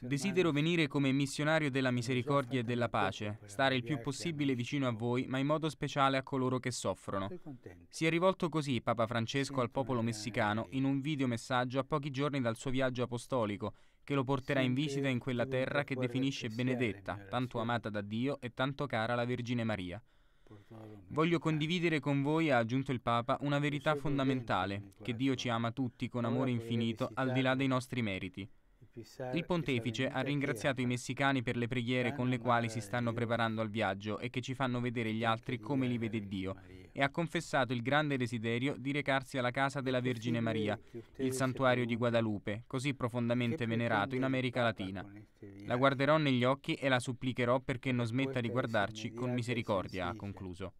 Desidero venire come missionario della misericordia e della pace, stare il più possibile vicino a voi, ma in modo speciale a coloro che soffrono. Si è rivolto così Papa Francesco al popolo messicano in un videomessaggio a pochi giorni dal suo viaggio apostolico, che lo porterà in visita in quella terra che definisce benedetta, tanto amata da Dio e tanto cara la Vergine Maria. Voglio condividere con voi, ha aggiunto il Papa, una verità fondamentale, che Dio ci ama tutti con amore infinito al di là dei nostri meriti. Il pontefice ha ringraziato i messicani per le preghiere con le quali si stanno preparando al viaggio e che ci fanno vedere gli altri come li vede Dio e ha confessato il grande desiderio di recarsi alla casa della Vergine Maria, il santuario di Guadalupe, così profondamente venerato in America Latina. La guarderò negli occhi e la supplicherò perché non smetta di guardarci con misericordia, ha concluso.